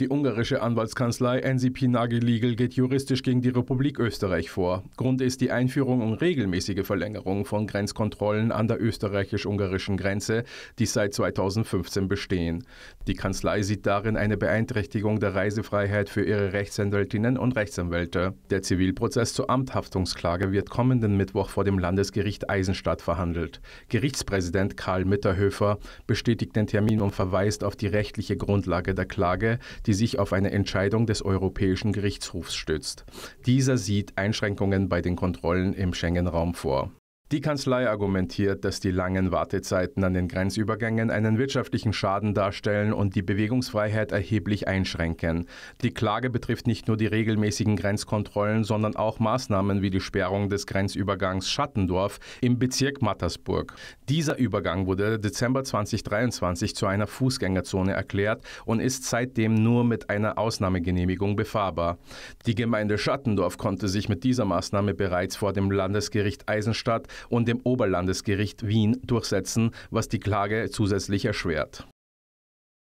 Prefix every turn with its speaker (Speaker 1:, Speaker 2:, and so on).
Speaker 1: Die ungarische Anwaltskanzlei NCP Nagel Legal geht juristisch gegen die Republik Österreich vor. Grund ist die Einführung und regelmäßige Verlängerung von Grenzkontrollen an der österreichisch-ungarischen Grenze, die seit 2015 bestehen. Die Kanzlei sieht darin eine Beeinträchtigung der Reisefreiheit für ihre Rechtsanwältinnen und Rechtsanwälte. Der Zivilprozess zur Amthaftungsklage wird kommenden Mittwoch vor dem Landesgericht Eisenstadt verhandelt. Gerichtspräsident Karl Mitterhöfer bestätigt den Termin und verweist auf die rechtliche Grundlage der Klage, die sich auf eine Entscheidung des Europäischen Gerichtshofs stützt. Dieser sieht Einschränkungen bei den Kontrollen im Schengen-Raum vor. Die Kanzlei argumentiert, dass die langen Wartezeiten an den Grenzübergängen einen wirtschaftlichen Schaden darstellen und die Bewegungsfreiheit erheblich einschränken. Die Klage betrifft nicht nur die regelmäßigen Grenzkontrollen, sondern auch Maßnahmen wie die Sperrung des Grenzübergangs Schattendorf im Bezirk Mattersburg. Dieser Übergang wurde Dezember 2023 zu einer Fußgängerzone erklärt und ist seitdem nur mit einer Ausnahmegenehmigung befahrbar. Die Gemeinde Schattendorf konnte sich mit dieser Maßnahme bereits vor dem Landesgericht Eisenstadt und dem Oberlandesgericht Wien durchsetzen, was die Klage zusätzlich erschwert.